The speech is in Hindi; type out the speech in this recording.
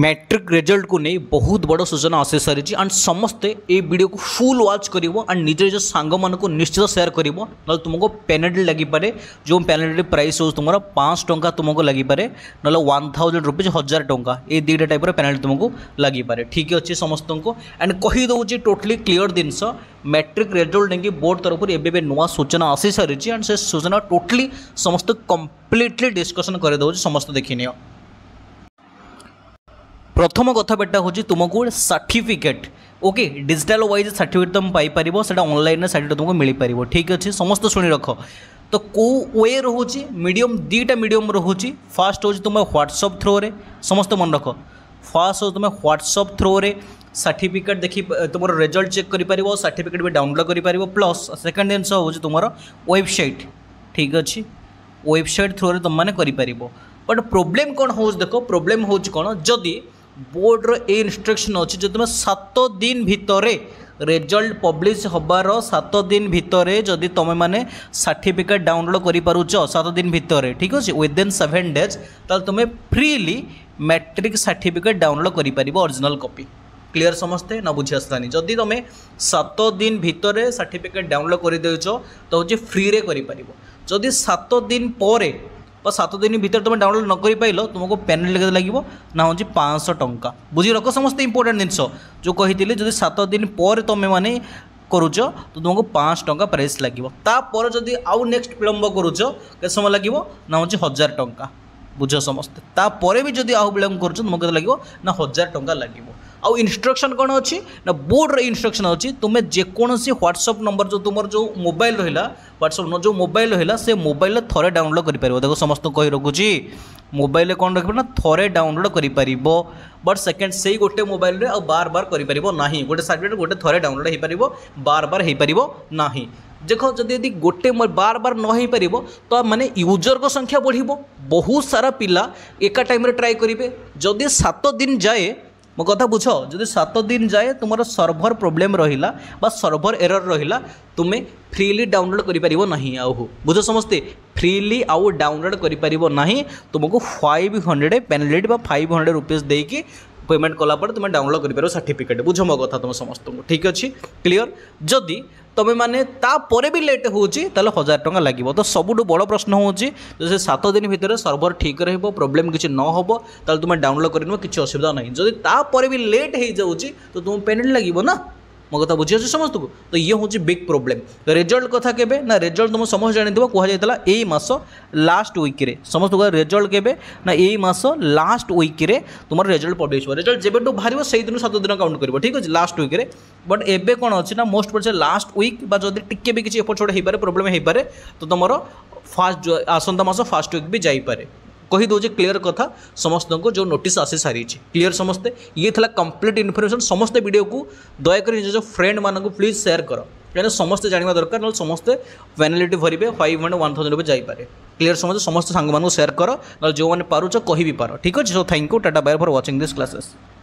मैट्रिक रिजल्ट को नहीं बहुत बड़ सूचना आसी सारी एंड समस्ते ये वीडियो को फुल वाच कर एंड निज निज सांग निश्चित सेयार कर ना तुमको पेनाल्टी लगीपे जो पेनाल्टी प्राइस हो तुम पाँच टाँग तुमको लगीपे ना वन थाउजेंड रुपीज हजार टाँह ये दुटा टाइप पेनाल्टी तुमको लगीपे ठीक अच्छे समस्त को एंड कहीदेज टोटली क्लीयर जिनस मैट्रिक रिजल्ट नहीं बोर्ड तरफ एवं नुआ सूचना आसी सारी एंड से सूचना टोटली समस्त कम्प्लीटली डिस्कसन करदे समस्त देखनी प्रथम कथबार्टा हूँ तुमको certificate okay digital wise certificate तुम पाइपर से अनल सर्टिफिकेट तुमको मिल पार ठीक अच्छे समस्त शुणी रख तो कौ वे रोच मीडियम दुटा मीडियम रोच फास्ट हूँ तुम ह्वाट्सअप थ्रो रे समस्त मन रख फास्ट हूँ तुम ह्वाट्सअप थ्रो रे सर्टिफिकेट देख तुम रेजल्ट चेक कर सर्टिफिकेट भी डाउनलोड कर प्लस सेकेंड जिनस तुम वेबसाइट ठीक अच्छे वेबसाइट थ्रो रे तुम मैंने बट प्रोब्लेम कौन हो देख प्रोब्लेम हूँ कौन जदि ବୋର୍ଡ଼ର ଏ ଇନଷ୍ଟ୍ରକ୍ସନ୍ ଅଛି ଯେ ତୁମେ ସାତ ଦିନ ଭିତରେ ରେଜଲ୍ଟ ପବ୍ଲିଶ ହେବାର ସାତ ଦିନ ଭିତରେ ଯଦି ତୁମେମାନେ ସାର୍ଟିଫିକେଟ୍ ଡାଉନଲୋଡ଼୍ କରିପାରୁଛ ସାତ ଦିନ ଭିତରେ ଠିକ୍ ଅଛି ୱିଦିନ୍ ସେଭେନ୍ ଡେଜ୍ ତାହେଲେ ତୁମେ ଫ୍ରିଲି ମ୍ୟାଟ୍ରିକ୍ ସାର୍ଟିଫିକେଟ୍ ଡାଉନଲୋଡ଼୍ କରିପାରିବ ଅରିଜିନାଲ୍ କପି ক্লিয়ার সমস্তে না বুঝি আসলানি যদি তুমি সাত দিন ভিতরে সার্টিফিকেট ডাউনলোড করে দেছ তো হচ্ছে ফ্রিরে করে পাব যদি সাত দিন পরে বা সাত দিন ভিতরে তুমি ডাউনলোড নকরি পাইল তোমাকে পেনাল্টি কেতে লাগিব না হচ্ছে পাঁচশো টঙ্কা বুঝি রখ সমস্ত ইম্পর্টাট জিনিস যে কহিলি যদি সাত দিন পরে তুমি মানে କରୁଛ ତ ତୁମକୁ ପାଞ୍ଚ ଟଙ୍କା ପ୍ରାଇସ୍ ଲାଗିବ ତାପରେ ଯଦି ଆଉ ନେକ୍ସଟ ବିଳମ୍ବ କରୁଛ କେତେ ସମୟ ଲାଗିବ ନା ହେଉଛି ହଜାର ଟଙ୍କା ବୁଝ ସମସ୍ତେ ତାପରେ ବି ଯଦି ଆଉ ବିଳମ୍ବ କରୁଛ ତୁମକୁ କେତେ ଲାଗିବ ନା ହଜାର ଟଙ୍କା ଲାଗିବ आउ इनस्ट्रक्शन कौन अच्छी ना बोर्ड इनस्ट्रक्शन अच्छी तुम्हें जेकोसी ह्वाट्सअप नंबर जो तुम जो मोबाइल रहा ह्वाट्सअप जो मोबाइल रहा से मोबाइल थे डाउनलोड कर देखो समस्त कही रखुच्छे मोबाइल कौन रख ना थे डाउनलोड कर बट सेकेंड से गोटे मोबाइल में आ बार बार कर गोटे सर्टिफिकेट गोटे थे डाउनलोड हो पार बार बार हो पार ना देख जदि यदि गोटे बार बार न हो पार तो मैंने यूजर को संख्या बढ़ बहुत सारा पिला एका टाइम ट्राए करेंगे जदि सात दिन जाए मो कथ बुझ जदि सात दिन जाए तुम सर्भर प्रोब्लेम रहा सर्भर एरर रहा तुम्हें फ्रीली डाउनलोड बुझ समस्ते फ्रीली आउ डाउनलोड करना तुमको five hundred penalty five hundred rupees देकी পেমেন্ট কলাপরে তুমি ডাউনলোড করে সার্টিফিকেট বুঝ মো কথা তুমি সমস্ত ঠিক অছি ক্লিয়ার যদি তুমি মানে তাপরে বি লেট হচ্ছে তাহলে হাজার টাকা লাগবে তো সবুঠু বড় প্রশ্ন হচ্ছে যদি সাত দিন ভিতরে সর্ভর ঠিক রহব প্রোবলেম কিছু নহব তাহলে তুমি ডাউনলোড করে নিব কিছু অসুবিধা নাই যদি তাপরে বি লেট হয়ে যাচ্ছে তো তুমি পেমেন্ট লাগবে না ମୋ କଥା ବୁଝିଅଛି ସମସ୍ତଙ୍କୁ ତ ଇଏ ହେଉଛି ବିଗ୍ ପ୍ରୋବ୍ଲେମ୍ ରେଜଲ୍ଟ କଥା କେବେ ନା ରେଜଲ୍ଟ ତୁମେ ସମସ୍ତେ ଜାଣିଥିବ କୁହାଯାଇଥିଲା ଏଇ ମାସ ଲାଷ୍ଟ ୱିକ୍ରେ ସମସ୍ତଙ୍କୁ ରେଜଲ୍ଟ କେବେ ନା ଏଇ ମାସ ଲାଷ୍ଟ ୱିକ୍ରେ ତୁମର ରେଜଲ୍ଟ ପବ୍ଲିଶ ହେବ ରେଜଲ୍ଟ ଯେବେଠୁ ବାହାରିବ ସେଇଦିନ ସାତ ଦିନ କାଉଣ୍ଟ କରିବ ଠିକ୍ ଅଛି ଲାଷ୍ଟ ୱିକ୍ରେ ବଟ୍ ଏବେ କ'ଣ ଅଛି ନା ମୋଷ୍ଟ ପଡ଼ୁଛି ଲାଷ୍ଟ ୱିକ୍ ବା ଯଦି ଟିକେ ବି କିଛି ଏପଟ ସେପଟ ହେଇପାରେ ପ୍ରୋବ୍ଲେମ୍ ହେଇପାରେ ତ ତୁମର ଫାଷ୍ଟ ଆସନ୍ତା ମାସ ଫାଷ୍ଟ উইক ବି ଯାଇପାରେ কহি দোজ ক্লিয়ার কথা সমস্ত কো জো নোটিস আসে সারি চি ক্লিয়ার সমস্ত এ থলা কমপ্লিট ইনফরমেশন সমস্ত ভিডিও কো দয় করে নিজ জো ফ্রেন্ড মান কো প্লিজ শেয়ার করো যেন সমস্ত জানিব দরকার সমস্ত পেনাল্টি ভরিবে 5 এন্ড 1000 ওবে যাই পারে ক্লিয়ার সমস্ত সমস্ত সাং মান কো শেয়ার করো ন জো মান পা রুচ কহিবি পাড়ো ঠিক আছে so thank you tata bye for watching this classes